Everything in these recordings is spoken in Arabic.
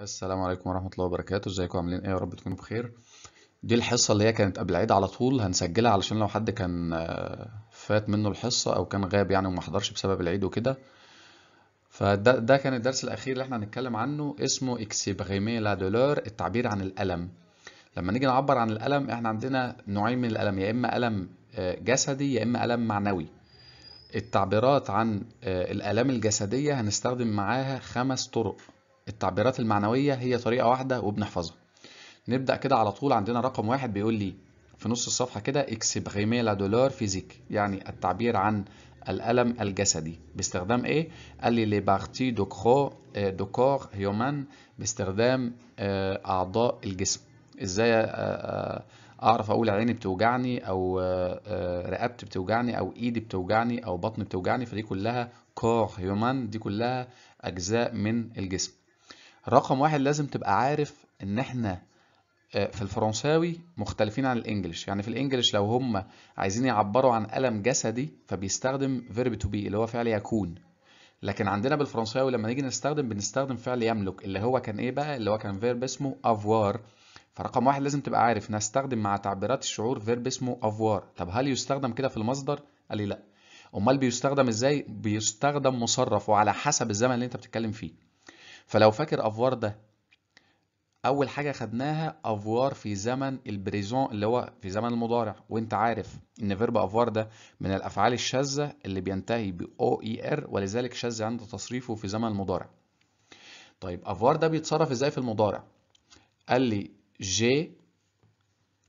السلام عليكم ورحمة الله وبركاته ازيكم عاملين ايه يا رب تكونوا بخير دي الحصة اللي هي كانت قبل العيد على طول هنسجلها علشان لو حد كان آه، فات منه الحصة او كان غاب يعني وما حضرش بسبب العيد وكده فده ده كان الدرس الاخير اللي احنا هنتكلم عنه اسمه اكسبريمي لا دولور التعبير عن الالم لما نيجي نعبر عن الالم احنا عندنا نوعين من الالم يا اما الم آه، جسدي يا اما الم معنوي التعبيرات عن آه، الالام الجسديه هنستخدم معاها خمس طرق التعبيرات المعنوية هي طريقة واحدة وبنحفظها نبدأ كده على طول عندنا رقم واحد بيقول لي في نص الصفحة كده اكسبغيمي لا دولار فيزيك يعني التعبير عن الألم الجسدي باستخدام ايه؟ قال لي لي بارتي دو كرو دو كور هيومان باستخدام آه، أعضاء الجسم ازاي آه، آه، اعرف اقول عيني بتوجعني او رقبتي بتوجعني او ايدي بتوجعني او بطني بتوجعني فدي كلها كور هيومان دي كلها اجزاء من الجسم رقم واحد لازم تبقى عارف ان احنا آه، في الفرنساوي مختلفين عن الانجليش يعني في الانجليش لو هم عايزين يعبروا عن الم جسدي فبيستخدم فيرب تو بي اللي هو فعل يكون لكن عندنا بالفرنساوي لما نيجي نستخدم بنستخدم فعل يملك اللي هو كان ايه بقى اللي هو كان فيرب اسمه افوار فرقم واحد لازم تبقى عارف نستخدم مع تعبيرات الشعور فيرب اسمه افوار طب هل يستخدم كده في المصدر قال لي لا امال بيستخدم ازاي بيستخدم مصرف وعلى حسب الزمن اللي انت بتتكلم فيه فلو فاكر افوار ده اول حاجه خدناها افوار في زمن البريزون اللي هو في زمن المضارع وانت عارف ان فيرب افوار ده من الافعال الشاذه اللي بينتهي ب او اي ار ولذلك شاذ عند تصريفه في زمن المضارع طيب افوار ده بيتصرف ازاي في المضارع قال لي جي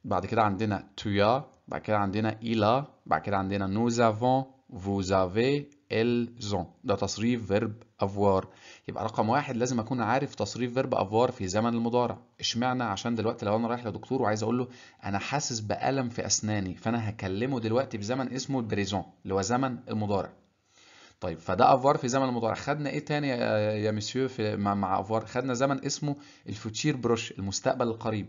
بعد كده عندنا تويا بعد كده عندنا إلا بعد كده عندنا نوزافون فوزافي الزون ده تصريف فيرب افوار يبقى رقم واحد لازم اكون عارف تصريف فيرب افوار في زمن المضارع اشمعنى عشان دلوقتي لو انا رايح لدكتور وعايز اقول له انا حاسس بالم في اسناني فانا هكلمه دلوقتي بزمن اسمه البريزون اللي هو زمن المضارع طيب فده افوار في زمن المضارع خدنا ايه تاني يا مسيو في مع افوار خدنا زمن اسمه الفوتشير بروش المستقبل القريب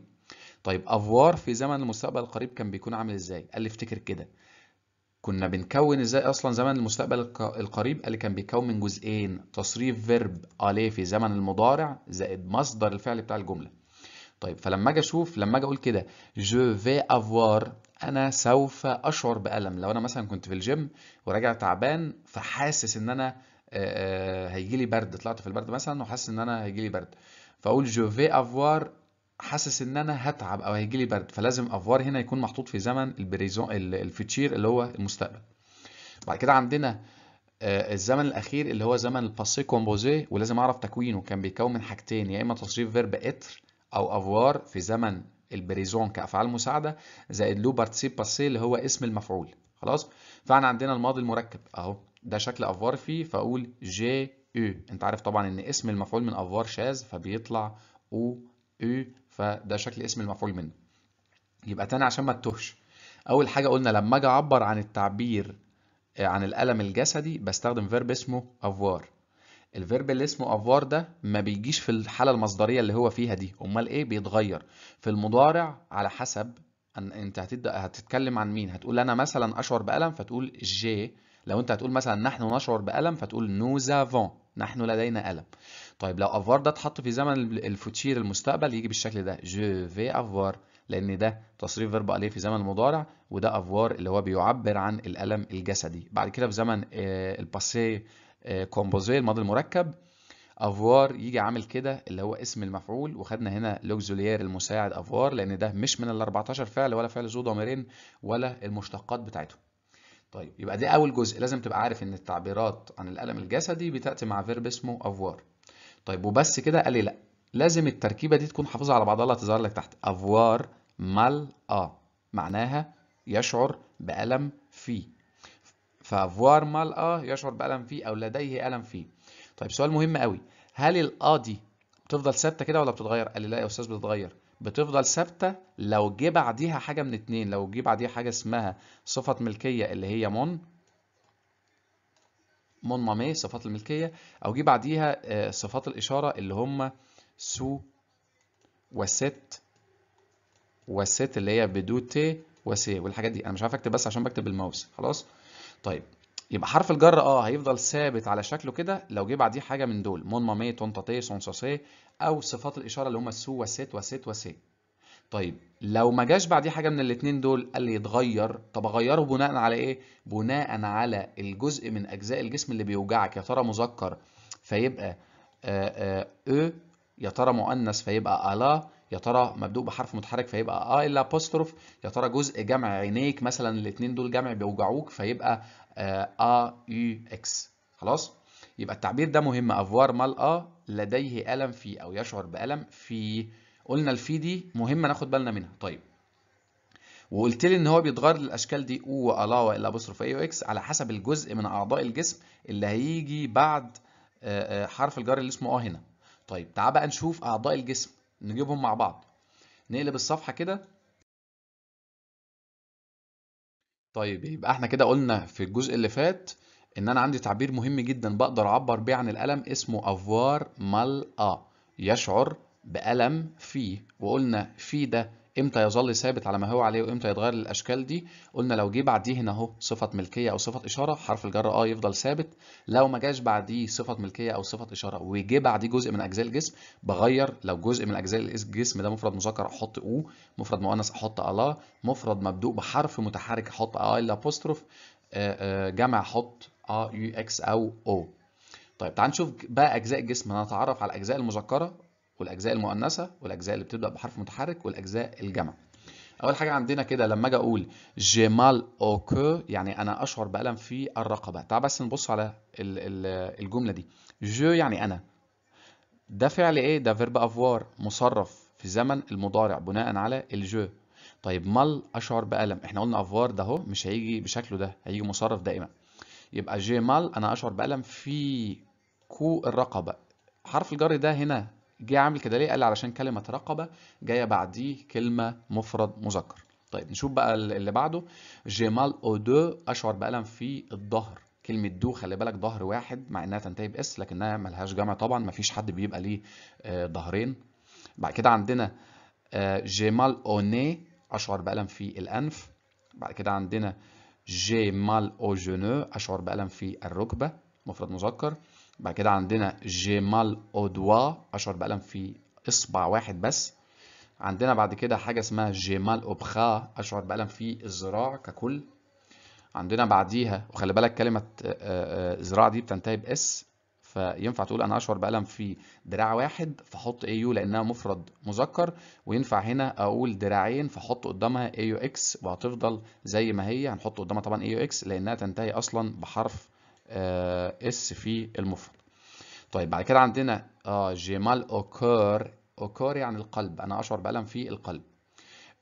طيب افوار في زمن المستقبل القريب كان بيكون عامل ازاي قال لي افتكر كده كنا بنكون ازاي اصلا زمن المستقبل القريب اللي كان بيكون من جزئين تصريف فيرب في زمن المضارع زائد مصدر الفعل بتاع الجمله طيب فلما اجي اشوف لما اجي اقول كده جو في افوار انا سوف اشعر بالم لو انا مثلا كنت في الجيم وراجع تعبان فحاسس ان انا هيجي لي برد طلعت في البرد مثلا وحاسس ان انا هيجي لي برد فاقول جو في افوار حاسس ان انا هتعب او هيجي لي برد فلازم افوار هنا يكون محطوط في زمن البريزون الفيتشير اللي هو المستقبل بعد كده عندنا آه، الزمن الاخير اللي هو زمن الباسي كومبوزي ولازم اعرف تكوينه كان بيتكون من حاجتين يا اما تصريف فيرب اتر او افوار في زمن البريزون كافعال مساعده زائد لو بارتيسيب باسي اللي هو اسم المفعول خلاص فاحنا عندنا الماضي المركب اهو ده شكل افوار فيه فاقول جي او e. انت عارف طبعا ان اسم المفعول من افوار شاذ فبيطلع او او e فده شكل اسم المفعول منه يبقى تاني عشان ما تتوهش اول حاجه قلنا لما اجي اعبر عن التعبير آه، عن الالم الجسدي بستخدم فيرب اسمه افوار الفيرب اللي اسمه افوار ده ما بيجيش في الحاله المصدريه اللي هو فيها دي امال ايه بيتغير في المضارع على حسب أن انت هتبدا هتتكلم عن مين هتقول انا مثلا اشعر بالم فتقول جي لو انت هتقول مثلا نحن نشعر بالم فتقول نو زافون نحن لدينا الم طيب لو افوار ده اتحط في زمن الفوتشير المستقبل يجي بالشكل ده جو في افوار لان ده تصريف فيرب اليه في زمن المضارع وده افوار اللي هو بيعبر عن الالم الجسدي بعد كده في زمن آه، الباسي آه، كومبوزي الماضي المركب افوار يجي عامل كده اللي هو اسم المفعول وخدنا هنا لوكزوليير المساعد افوار لان ده مش من ال 14 فعل ولا فعل ذو ضميرين ولا المشتقات بتاعتهم طيب يبقى ده اول جزء لازم تبقى عارف ان التعبيرات عن الالم الجسدي بتاتي مع فيرب اسمه افوار طيب وبس كده قال لي لا لازم التركيبه دي تكون حافظها على بعضها اللي هتظهر لك تحت افوار مال ا آه، معناها يشعر بألم فيه فافوار مال ا آه، يشعر بألم فيه او لديه ألم فيه طيب سؤال مهم قوي هل الأ دي بتفضل ثابته كده ولا بتتغير قال لي لا يا استاذ بتتغير بتفضل ثابته لو جه بعديها حاجه من اتنين لو جه بعديها حاجه اسمها صفه ملكيه اللي هي مون مون مامي صفات الملكية أو جه بعديها آه، صفات الإشارة اللي هم سو وست وست اللي هي بدو تي وسي والحاجات دي أنا مش عارف أكتب بس عشان بكتب بالماوس خلاص طيب يبقى حرف الجر اه هيفضل ثابت على شكله كده لو جه بعديه حاجه من دول مون مامي تونتا تي سونسا سي او صفات الاشاره اللي هم السو وست وست وسي طيب لو ما جاش بعديه حاجه من الاثنين دول قال لي يتغير طب اغيره بناء على ايه بناء على الجزء من اجزاء الجسم اللي بيوجعك يا ترى مذكر فيبقى ا يا ترى مؤنث فيبقى الا يا ترى مبدوء بحرف متحرك فيبقى ا الا ابوستروف يا ترى جزء جمع عينيك مثلا الاثنين دول جمع بيوجعوك فيبقى ا يو اكس خلاص يبقى التعبير ده مهم افوار مال ا لديه الم في او يشعر بالم في قلنا الفي دي مهمه ناخد بالنا منها طيب وقلت لي ان هو بيتغير للاشكال دي او والا والا ابوستروف اي واكس على حسب الجزء من اعضاء الجسم اللي هيجي بعد حرف الجر اللي اسمه اه هنا طيب تعال بقى نشوف اعضاء الجسم نجيبهم مع بعض نقلب الصفحه كده طيب يبقى احنا كده قلنا في الجزء اللي فات ان انا عندي تعبير مهم جدا بقدر اعبر بيه عن الالم اسمه افوار مال ا يشعر بألم في وقلنا في ده امتى يظل ثابت على ما هو عليه وامتى يتغير للاشكال دي قلنا لو جه بعديه هنا اهو صفه ملكيه او صفه اشاره حرف الجر اه يفضل ثابت لو ما جاش بعديه صفه ملكيه او صفه اشاره وجه بعديه جزء من اجزاء الجسم بغير لو جزء من اجزاء الجسم ده مفرد مذكر احط او مفرد مؤنث احط الا آه مفرد مبدوء بحرف متحرك احط اي آه الابوستروف آه، جمع احط اي يو اكس او او طيب تعال نشوف بقى اجزاء الجسم هنتعرف على الاجزاء المذكره والاجزاء المؤنثه والاجزاء اللي بتبدا بحرف متحرك والاجزاء الجمع اول حاجه عندنا كده لما اجي اقول جمال اوكو يعني انا اشعر بالم في الرقبه تعال بس نبص على الجمله دي جو يعني انا ده فعل ايه ده فيرب افوار مصرف في زمن المضارع بناء على الجو طيب مال اشعر بالم احنا قلنا افوار ده اهو مش هيجي بشكله ده هيجي مصرف دائما يبقى جمال انا اشعر بالم في كو الرقبه حرف الجر ده هنا جه عامل كده ليه؟ قال علشان كلمة رقبة جاية بعديه كلمة مفرد مذكر. طيب نشوف بقى اللي بعده مال او دو اشعر بألم في الظهر كلمة دو خلي بالك ظهر واحد مع انها تنتهي باس لكنها ملهاش جمع طبعا مفيش حد بيبقى ليه آه، ظهرين. بعد كده عندنا او آه، ني اشعر بألم في الانف. بعد كده عندنا جي مال او جونو اشعر بألم في الركبة مفرد مذكر. بعد كده عندنا جيمال اودوا اشعر بألم في اصبع واحد بس عندنا بعد كده حاجة اسمها جيمال اوبخا اشعر بألم في الذراع ككل عندنا بعديها وخلي بالك كلمة آه، آه، آه، ذراع دي بتنتهي باس فينفع تقول انا اشعر بألم في دراع واحد فحط اي يو لانها مفرد مذكر وينفع هنا اقول دراعين فحط قدامها اي يو اكس وهتفضل زي ما هي هنحط قدامها طبعا اي يو اكس لانها تنتهي اصلا بحرف اس آه، في المفرد طيب بعد كده عندنا جمال اوكور اوكور يعني القلب انا اشعر بالم في القلب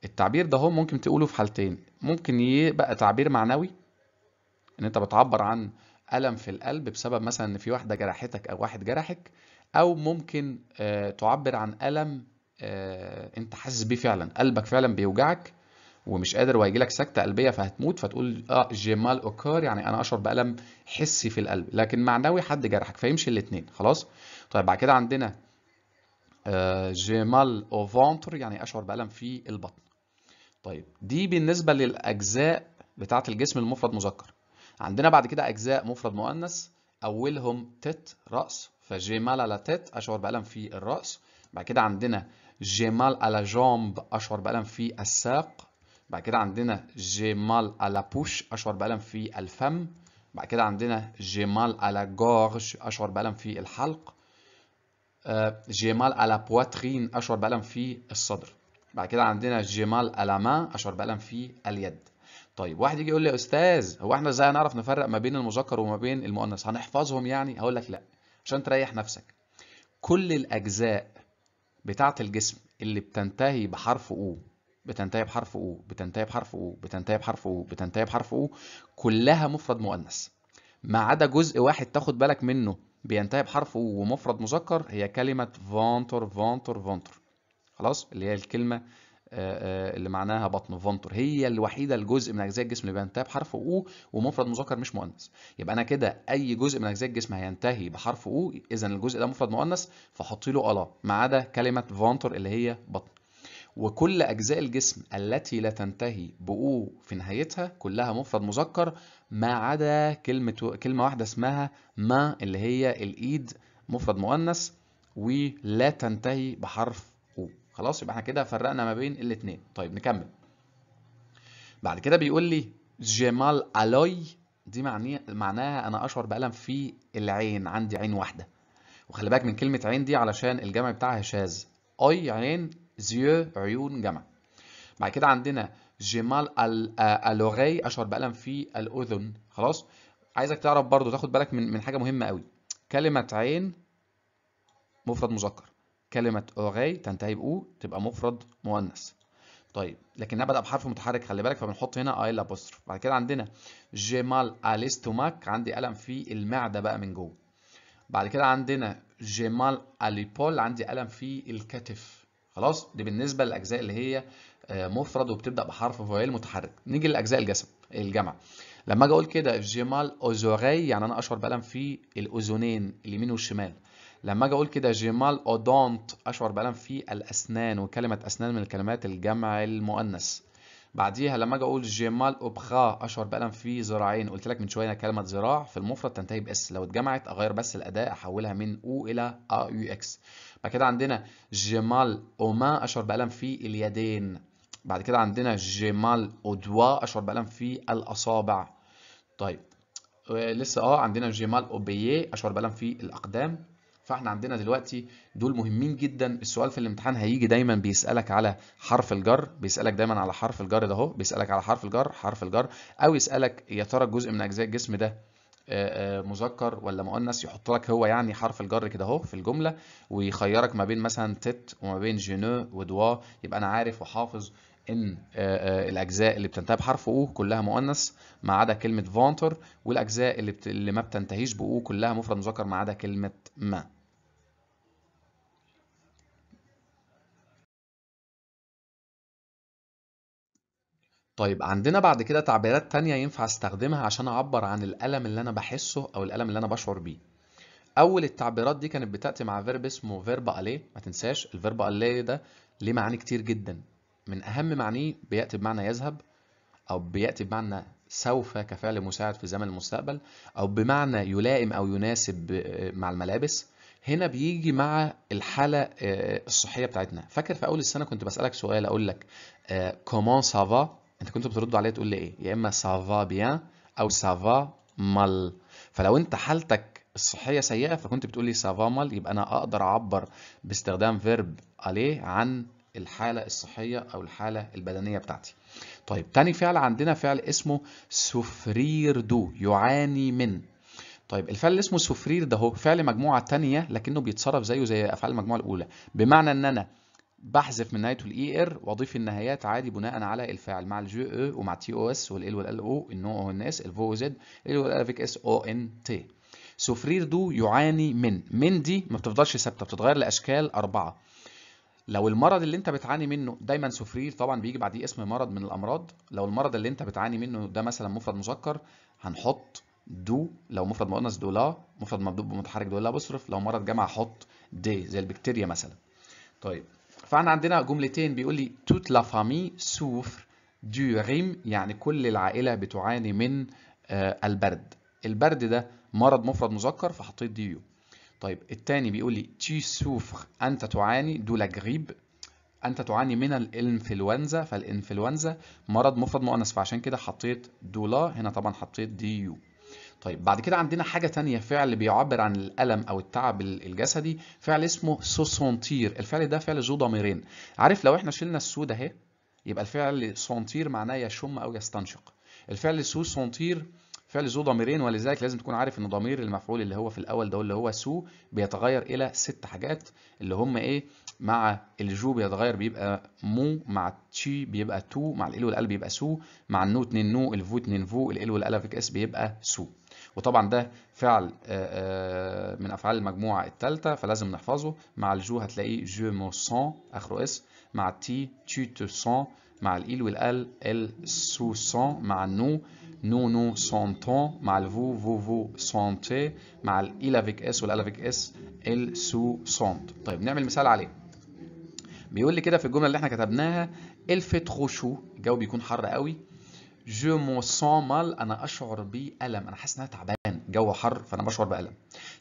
التعبير ده هو ممكن تقوله في حالتين ممكن يبقى تعبير معنوي ان انت بتعبر عن الم في القلب بسبب مثلا ان في واحده جرحتك او واحد جرحك او ممكن آه، تعبر عن الم آه، انت حاسس بيه فعلا قلبك فعلا بيوجعك ومش قادر وهيجي لك سكته قلبيه فهتموت فتقول اه جمال اوكار يعني انا اشعر بالم حسي في القلب لكن معنوي حد جرحك فيمشي الاثنين خلاص طيب بعد كده عندنا جمال آه، او يعني اشعر بالم في البطن طيب دي بالنسبه للاجزاء بتاعه الجسم المفرد مذكر عندنا بعد كده اجزاء مفرد مؤنث اولهم تت راس فجمال على تت اشعر بالم في الراس بعد كده عندنا جمال على جامب اشعر بالم في الساق بعد كده عندنا جي ا على بوش اشعر بالم في الفم بعد كده عندنا جي ا على جورج اشعر بالم في الحلق جي ا على بواترين اشعر بالم في الصدر بعد كده عندنا جي ا على ما اشعر بالم في اليد طيب واحد يجي يقول لي يا استاذ هو احنا ازاي هنعرف نفرق ما بين المذكر وما بين المؤنث هنحفظهم يعني هقول لك لا عشان تريح نفسك كل الاجزاء بتاعه الجسم اللي بتنتهي بحرف او بتنتهي بحرف او بتنتهي بحرف او بتنتهي بحرف او بتنتهي بحرف او كلها مفرد مؤنث ما عدا جزء واحد تاخد بالك منه بينتهي بحرف او ومفرد مذكر هي كلمه فانتر فانتر فانتر خلاص اللي هي الكلمه آه، آه، اللي معناها بطن فانتر هي الوحيده الجزء من اجزاء الجسم اللي بينتهي بحرف او ومفرد مذكر مش مؤنث يبقى انا كده اي جزء من اجزاء الجسم هينتهي بحرف او اذا الجزء ده مفرد مؤنث فحط له الا ما عدا كلمه فانتر اللي هي بطن وكل أجزاء الجسم التي لا تنتهي بأو في نهايتها كلها مفرد مذكر ما عدا كلمة كلمة واحدة اسمها ما اللي هي الإيد مفرد مؤنث ولا تنتهي بحرف أو خلاص يبقى احنا كده فرقنا ما بين الاتنين طيب نكمل بعد كده بيقول لي جمال ألوي دي معني معناها أنا أشعر بألم في العين عندي عين واحدة وخلي بالك من كلمة عين دي علشان الجمع بتاعها شاذ أي عين زيو عيون جمع بعد كده عندنا جمال آه، الأوري أشعر بألم في الأذن خلاص عايزك تعرف برضو تاخد بالك من من حاجة مهمة قوي كلمة عين مفرد مذكر كلمة اوغي تنتهي بأو تبقى مفرد مؤنث طيب لكنها بدأ بحرف متحرك خلي بالك فبنحط هنا اي لابوستروف بعد كده عندنا جمال الاستوماك عندي ألم في المعدة بقى من جوه بعد كده عندنا جمال اليبول عندي ألم في الكتف خلاص دي بالنسبه للاجزاء اللي هي آه، مفرد وبتبدا بحرف فويل متحرك نيجي للاجزاء الجسم الجمع لما اجي اقول كده جيمال اوزوري يعني انا اشعر بالم في الاذنين اليمين والشمال لما اجي اقول كده جيمال اودونت اشعر بالم في الاسنان وكلمه اسنان من الكلمات الجمع المؤنث بعديها لما اجي اقول جيمال اوبخا اشعر بالم في ذراعين قلت لك من شويه كلمه ذراع في المفرد تنتهي باس لو اتجمعت اغير بس الاداء احولها من او الى ا يو اكس بعد كده عندنا جيمال اوما اشعر بالم في اليدين بعد كده عندنا جيمال اودوا اشعر بالم في الاصابع طيب آه، لسه اه عندنا جيمال اوبيه اشعر بالم في الاقدام فاحنا عندنا دلوقتي دول مهمين جدا السؤال في الامتحان هيجي دايما بيسالك على حرف الجر بيسالك دايما على حرف الجر ده اهو بيسالك على حرف الجر حرف الجر او يسالك يا ترى جزء من اجزاء الجسم ده آه، آه، مذكر ولا مؤنث يحط لك هو يعني حرف الجر كده اهو في الجمله ويخيرك ما بين مثلا تت وما بين جينو ودوا يبقى انا عارف وحافظ ان آه، الاجزاء اللي بتنتهي بحرف او كلها مؤنث ما عدا كلمه فونتر والاجزاء اللي اللي ما بتنتهيش بو كلها مفرد مذكر ما عدا كلمه ما طيب عندنا بعد كده تعبيرات تانية ينفع استخدمها عشان أعبر عن الألم اللي أنا بحسه أو الألم اللي أنا بشعر بيه. أول التعبيرات دي كانت بتأتي مع فيرب اسمه فيرب الي ما تنساش الفيرب الي ده ليه معاني كتير جدا. من أهم معانيه بيأتي بمعنى يذهب أو بيأتي بمعنى سوف كفعل مساعد في زمن المستقبل أو بمعنى يلائم أو يناسب مع الملابس. هنا بيجي مع الحالة آه، الصحية بتاعتنا، فاكر في أول السنة كنت بسألك سؤال أقول لك كومون آه، سافا انت كنت بترد عليا تقول لي ايه يا اما سافا بيان او سافا مال فلو انت حالتك الصحيه سيئه فكنت بتقول لي سافا مال يبقى انا اقدر اعبر باستخدام فيرب عليه عن الحاله الصحيه او الحاله البدنيه بتاعتي طيب تاني فعل عندنا فعل اسمه سفرير دو يعاني من طيب الفعل اللي اسمه سفرير ده هو فعل مجموعه تانية لكنه بيتصرف زيه زي افعال المجموعه الاولى بمعنى ان انا بحذف من نهايته الاي ار واضيف النهايات عادي بناء على الفاعل مع الجي او ومع تي او اس والال والال او النو او الناس الفو زد ال والالفيك اس او ان تي سفرير دو يعاني من من دي ما بتفضلش ثابته بتتغير لاشكال اربعه لو المرض اللي انت بتعاني منه دايما سفرير طبعا بيجي بعديه اسم مرض من الامراض لو المرض اللي انت بتعاني منه ده مثلا مفرد مذكر هنحط دو لو مفرد مؤنث دولا مفرد مبدوب بمتحرك دولا بصرف لو مرض جمع حط دي زي البكتيريا مثلا طيب فعنا عندنا جملتين بيقول لي توت لا فامي سوفر دو ريم يعني كل العائله بتعاني من آه، البرد البرد ده مرض مفرد مذكر فحطيت دي يو طيب التاني بيقول لي تي سوفر انت تعاني دو لا غريب انت تعاني من الانفلونزا فالانفلونزا مرض مفرد مؤنث فعشان كده حطيت دولا هنا طبعا حطيت دي يو طيب بعد كده عندنا حاجة تانية فعل بيعبر عن الألم أو التعب الجسدي فعل اسمه سوسونتير الفعل ده فعل ذو ضميرين عارف لو احنا شلنا السود أهي يبقى الفعل سونتير معناه يشم أو يستنشق الفعل سو سونتير فعل ذو ضميرين ولذلك لازم تكون عارف ان ضمير المفعول اللي هو في الاول ده اللي هو سو بيتغير الى ست حاجات اللي هم ايه مع الجو بيتغير بيبقى مو مع تشي بيبقى تو مع الال والال بيبقى سو مع النو اتنين نو الفو اتنين فو الال والالفك اس بيبقى سو وطبعا ده فعل آه، آه، من افعال المجموعه الثالثه فلازم نحفظه مع الجو هتلاقيه جو مو سون اخره اس مع تي تي تو سون مع الايل والال ال سو سون مع النو نو نو سونتون مع الفو فو فو سونتي مع الإل افيك اس والال افيك اس ال سو سونت طيب نعمل مثال عليه بيقول لي كده في الجمله اللي احنا كتبناها الفيت خشو الجو بيكون حر قوي جو مو سون مال انا اشعر بالم انا حاسس ان انا تعبان جو حر فانا بشعر بالم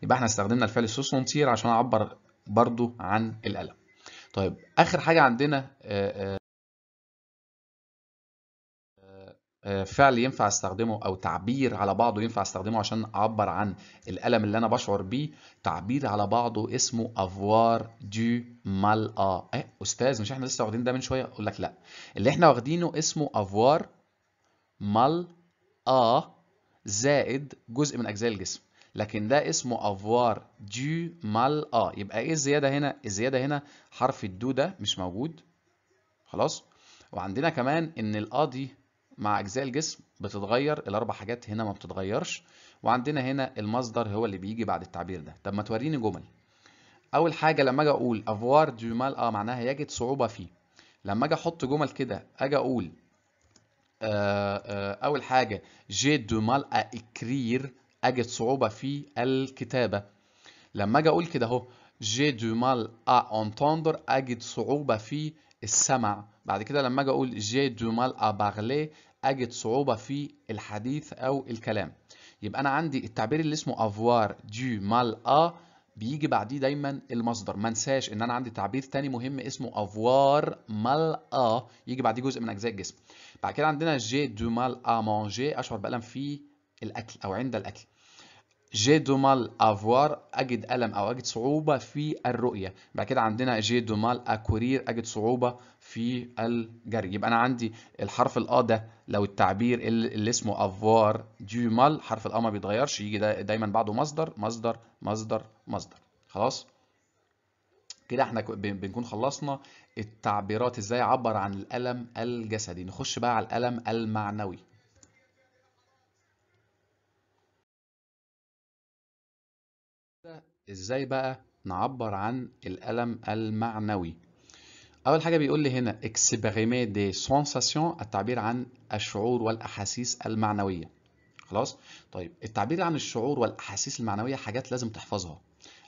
يبقى احنا استخدمنا الفعل سوسونتير عشان اعبر برضو عن الالم طيب اخر حاجه عندنا آه، آه، آه، فعل ينفع استخدمه او تعبير على بعضه ينفع استخدمه عشان اعبر عن الالم اللي انا بشعر بيه تعبير على بعضه اسمه افوار دو مال ا أه استاذ مش احنا لسه واخدين ده من شويه اقول لك لا اللي احنا واخدينه اسمه افوار مال آ زائد جزء من أجزاء الجسم لكن ده اسمه افوار دو مال آ يبقى إيه الزيادة هنا؟ الزيادة هنا حرف الدو ده مش موجود خلاص وعندنا كمان إن الآ دي مع أجزاء الجسم بتتغير الأربع حاجات هنا ما بتتغيرش وعندنا هنا المصدر هو اللي بيجي بعد التعبير ده طب ما توريني جمل اول حاجه لما اجي اقول افوار دو مال اه معناها يجد صعوبه فيه لما اجي احط جمل كده اجي اقول آه، آه، اول حاجه جي دو مال اكرير اجد صعوبه في الكتابه لما اجي اقول كده اهو جي دو مال أونتوندر اجد صعوبه في السمع بعد كده لما اجي اقول جي دو مال ا اجد صعوبه في الحديث او الكلام يبقى انا عندي التعبير اللي اسمه افوار دو مال ا بيجي بعديه دايما المصدر ما انساش ان انا عندي تعبير تاني مهم اسمه افوار مال ا يجي بعديه جزء من اجزاء الجسم بعد كده عندنا جي دو مال ا مانجي اشعر بالم في الاكل او عند الاكل جي دو مال افوار اجد الم او اجد صعوبه في الرؤيه بعد كده عندنا جي دو مال اكورير اجد صعوبه في الجري يبقى انا عندي الحرف الا ده لو التعبير اللي اسمه افوار دو مال حرف الا ما بيتغيرش يجي ده دايما بعده مصدر مصدر مصدر مصدر خلاص كده احنا بنكون خلصنا التعبيرات ازاي اعبر عن الالم الجسدي نخش بقى على الالم المعنوي ازاي بقى نعبر عن الالم المعنوي اول حاجه بيقول لي هنا اكسبيريمي دي سونساسيون التعبير عن الشعور والاحاسيس المعنويه خلاص طيب التعبير عن الشعور والاحاسيس المعنويه حاجات لازم تحفظها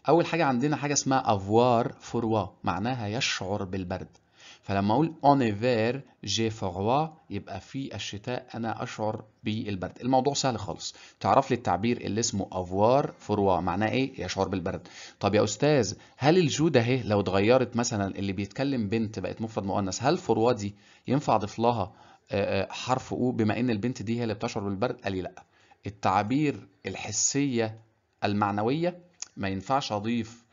اول حاجه عندنا حاجه اسمها افوار فروا معناها يشعر بالبرد فلما اقول اون ايفير جي فروا يبقى في الشتاء انا اشعر بالبرد الموضوع سهل خالص تعرف لي التعبير اللي اسمه افوار فروا معناه ايه يشعر بالبرد طب يا استاذ هل الجوده اهي لو اتغيرت مثلا اللي بيتكلم بنت بقت مفرد مؤنث هل فروا دي ينفع اضيف لها آه، آه، حرف او بما ان البنت دي هي اللي بتشعر بالبرد قال لي لا التعابير الحسيه المعنويه ما ينفعش اضيف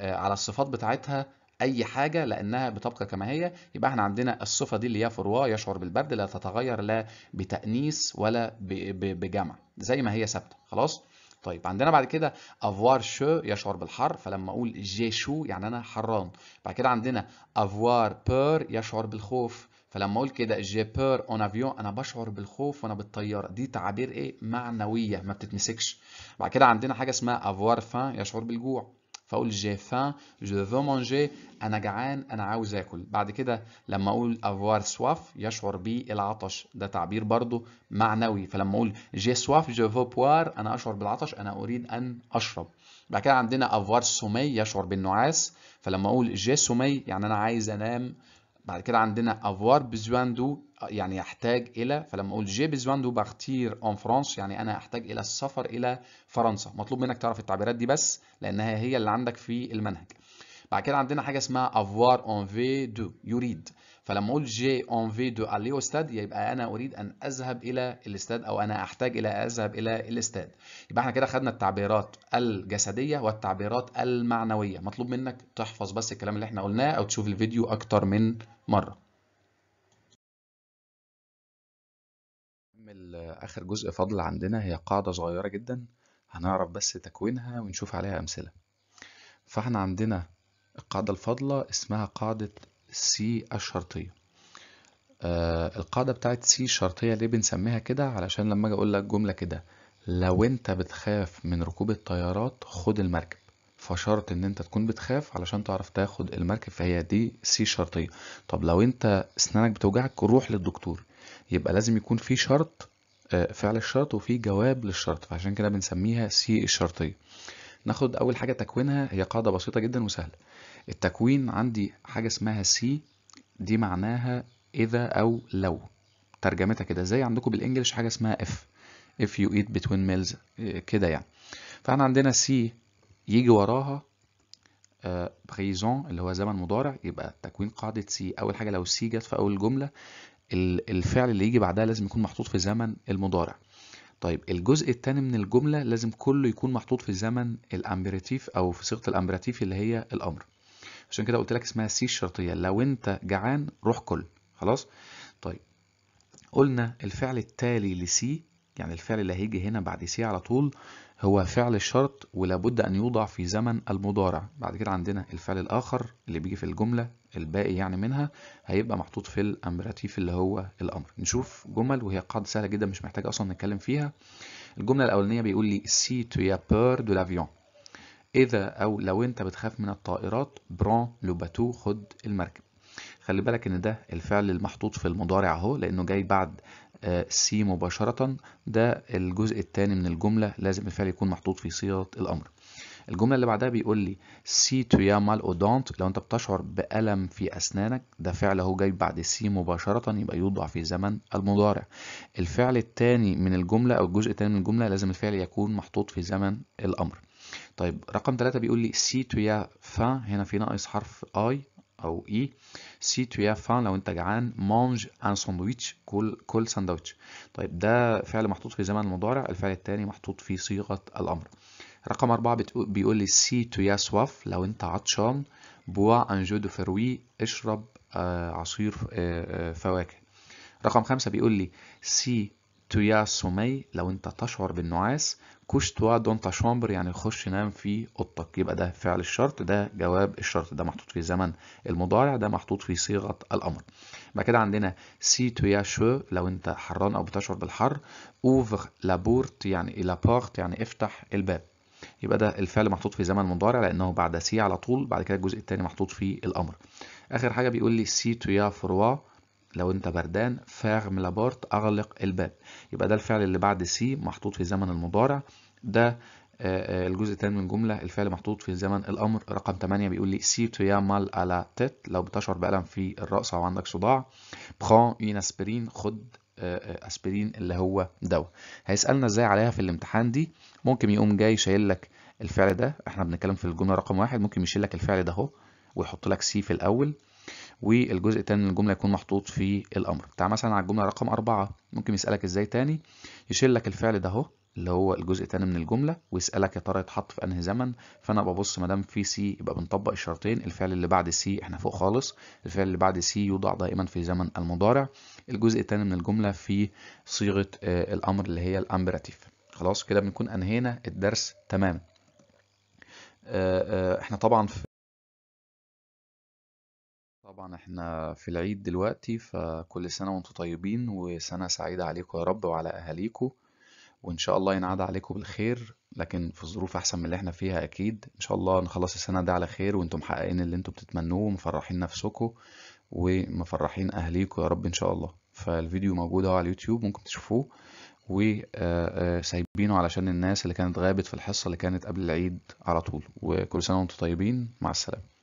على الصفات بتاعتها اي حاجه لانها بتبقى كما هي يبقى احنا عندنا الصفه دي اللي هي فروا يشعر بالبرد لا تتغير لا بتانيس ولا بجمع زي ما هي ثابته خلاص طيب عندنا بعد كده افوار شو يشعر بالحر فلما اقول جي شو يعني انا حران بعد كده عندنا افوار بير يشعر بالخوف فلما اقول كده جي بير اون افيون انا بشعر بالخوف وانا بالطياره دي تعابير ايه معنويه ما بتتمسكش بعد كده عندنا حاجه اسمها افوار فان يشعر بالجوع فاقول جي فان جو فو مانجي انا جعان انا عاوز اكل بعد كده لما اقول افوار سواف يشعر بالعطش ده تعبير برضو معنوي فلما اقول جي سواف جو فو بوار انا اشعر بالعطش انا اريد ان اشرب بعد كده عندنا افوار سومي يشعر بالنعاس فلما اقول جي سومي يعني انا عايز انام بعد كده عندنا افوار بزواندو يعني يحتاج الى فلما اقول جي بزواندو باختير اون فرانس يعني انا احتاج الى السفر الى فرنسا مطلوب منك تعرف التعبيرات دي بس لانها هي اللي عندك في المنهج بعد كده عندنا حاجه اسمها افوار اون في دو يريد فلما اقول جي اون في دو عليه استاد يبقى انا اريد ان اذهب الى الاستاد او انا احتاج الى اذهب الى الاستاد يبقى احنا كده خدنا التعبيرات الجسديه والتعبيرات المعنويه مطلوب منك تحفظ بس الكلام اللي احنا قلناه او تشوف الفيديو اكتر من مره اخر جزء فاضل عندنا هي قاعده صغيره جدا هنعرف بس تكوينها ونشوف عليها امثله فاحنا عندنا القاعده الفاضله اسمها قاعده سي الشرطية آه القاعدة بتاعت سي الشرطية ليه بنسميها كده علشان لما اجي اقول لك جملة كده لو انت بتخاف من ركوب الطيارات خد المركب فشرط ان انت تكون بتخاف علشان تعرف تاخد المركب فهي دي سي شرطية طب لو انت اسنانك بتوجعك روح للدكتور يبقى لازم يكون في شرط آه، فعل الشرط وفي جواب للشرط فعشان كده بنسميها سي الشرطية ناخد اول حاجة تكوينها هي قاعدة بسيطة جدا وسهلة التكوين عندي حاجة اسمها سي دي معناها إذا أو لو ترجمتها كده زي عندكم بالإنجلش حاجة اسمها اف if you eat between meals آه، كده يعني فاحنا عندنا سي يجي وراها بريزون آه، اللي هو زمن مضارع يبقى تكوين قاعدة سي أول حاجة لو سي جت في أول جملة الفعل اللي يجي بعدها لازم يكون محطوط في زمن المضارع طيب الجزء الثاني من الجملة لازم كله يكون محطوط في زمن الأمبراتيف أو في صيغة الأمبراتيف اللي هي الأمر عشان كده قلت لك اسمها سي الشرطيه لو انت جعان روح كل خلاص طيب قلنا الفعل التالي لسي يعني الفعل اللي هيجي هنا بعد سي على طول هو فعل الشرط ولابد أن يوضع في زمن المضارع بعد كده عندنا الفعل الآخر اللي بيجي في الجملة الباقي يعني منها هيبقى محطوط في الامبراتيف اللي هو الأمر نشوف جمل وهي قاعدة سهلة جدا مش محتاج أصلا نتكلم فيها الجملة الأولانية بيقول لي سي تو يا بير دو لافيون اذا او لو انت بتخاف من الطائرات بران لو باتو خد المركب خلي بالك ان ده الفعل المحطوط في المضارع اهو لانه جاي بعد سي آه، مباشرة ده الجزء الثاني من الجملة لازم الفعل يكون محطوط في صيغة الأمر الجملة اللي بعدها بيقول لي سي تو يا مال اودونت لو انت بتشعر بألم في أسنانك ده فعل اهو جاي بعد سي مباشرة يبقى يوضع في زمن المضارع الفعل الثاني من الجملة أو الجزء الثاني من الجملة لازم الفعل يكون محطوط في زمن الأمر طيب رقم ثلاثة بيقول لي سي تويا فان هنا في ناقص حرف اي او اي سي تويا فان لو انت جعان مانج ان ساندويتش كل كل ساندويتش طيب ده فعل محطوط في زمن المضارع الفعل الثاني محطوط في صيغه الامر رقم أربعة بيقول لي سي تويا سواف لو انت عطشان بوا ان جو دو فروي اشرب آه، عصير آه، آه، فواكه رقم خمسة بيقول لي سي تويا سومي لو انت تشعر بالنعاس كوش توا دون تا شامبر يعني خش نام في اوضتك يبقى ده فعل الشرط ده جواب الشرط ده محطوط في زمن المضارع ده محطوط في صيغه الامر بعد كده عندنا سي تويا شو لو انت حران او بتشعر بالحر اوفر لابورت يعني لابورت يعني افتح الباب يبقى ده الفعل محطوط في زمن مضارع لانه بعد سي على طول بعد كده الجزء الثاني محطوط في الامر اخر حاجه بيقول لي سي تويا فروا لو انت بردان فاغم لابورت اغلق الباب يبقى ده الفعل اللي بعد سي محطوط في زمن المضارع ده آه، آه، الجزء الثاني من جملة الفعل محطوط في زمن الأمر رقم 8 بيقول لي سي تويا مال على تيت لو بتشعر بألم في الرأس أو عندك صداع بخان اون اسبرين خد اسبرين آه، اللي هو دواء هيسألنا ازاي عليها في الامتحان دي ممكن يقوم جاي شايل لك الفعل ده احنا بنتكلم في الجملة رقم واحد ممكن يشيل لك الفعل ده اهو ويحط لك سي في الأول والجزء الثاني من الجمله يكون محطوط في الامر تعال مثلا على الجمله رقم أربعة ممكن يسالك ازاي تاني يشيل لك الفعل ده اهو اللي هو الجزء الثاني من الجمله ويسالك يا ترى يتحط في انهي زمن فانا ببص ما دام في سي يبقى بنطبق الشرطين الفعل اللي بعد سي احنا فوق خالص الفعل اللي بعد سي يوضع دائما في زمن المضارع الجزء الثاني من الجمله في صيغه آه، الامر اللي هي الامبراتيف خلاص كده بنكون انهينا الدرس تماما آه، آه، احنا طبعا في طبعا احنا في العيد دلوقتي فكل سنة وانتم طيبين وسنة سعيدة عليكم يا رب وعلى أهاليكم وإن شاء الله ينعاد عليكم بالخير لكن في ظروف أحسن من اللي احنا فيها أكيد إن شاء الله نخلص السنة دي على خير وانتم محققين اللي انتم بتتمنوه ومفرحين نفسكم ومفرحين أهاليكم يا رب إن شاء الله فالفيديو موجود اهو على اليوتيوب ممكن تشوفوه وسايبينه آه، آه، علشان الناس اللي كانت غابت في الحصة اللي كانت قبل العيد على طول وكل سنة وانتم طيبين مع السلامة